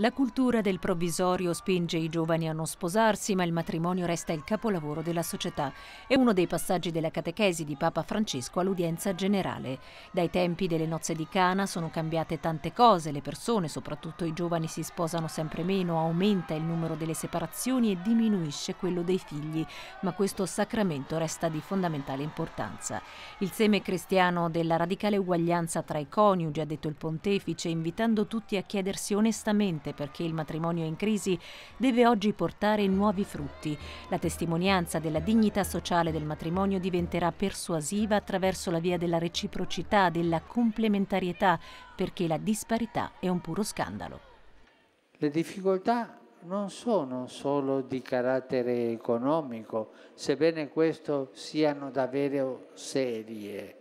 La cultura del provvisorio spinge i giovani a non sposarsi, ma il matrimonio resta il capolavoro della società. È uno dei passaggi della catechesi di Papa Francesco all'udienza generale. Dai tempi delle nozze di Cana sono cambiate tante cose, le persone, soprattutto i giovani, si sposano sempre meno, aumenta il numero delle separazioni e diminuisce quello dei figli, ma questo sacramento resta di fondamentale importanza. Il seme cristiano della radicale uguaglianza tra i coniugi, ha detto il pontefice, invitando tutti a chiedersi onestamente importante perché il matrimonio in crisi deve oggi portare nuovi frutti. La testimonianza della dignità sociale del matrimonio diventerà persuasiva attraverso la via della reciprocità, della complementarietà, perché la disparità è un puro scandalo. Le difficoltà non sono solo di carattere economico, sebbene questo siano davvero serie.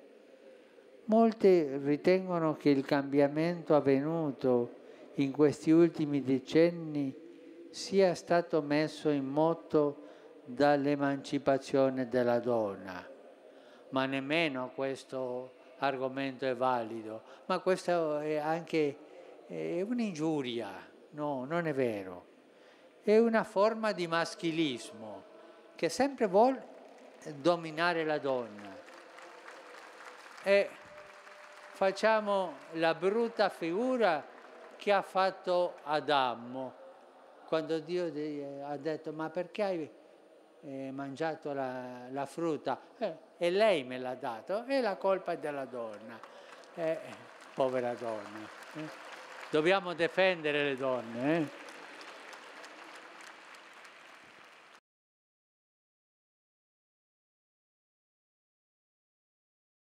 Molte ritengono che il cambiamento avvenuto in questi ultimi decenni sia stato messo in moto dall'emancipazione della donna. Ma nemmeno questo argomento è valido, ma questa è anche è un'ingiuria, no, non è vero. È una forma di maschilismo che sempre vuole dominare la donna. E facciamo la brutta figura che ha fatto Adamo, quando Dio ha detto ma perché hai eh, mangiato la, la frutta? Eh, e lei me l'ha dato, è la colpa della donna, eh, eh povera donna. Eh. Dobbiamo difendere le donne. Eh.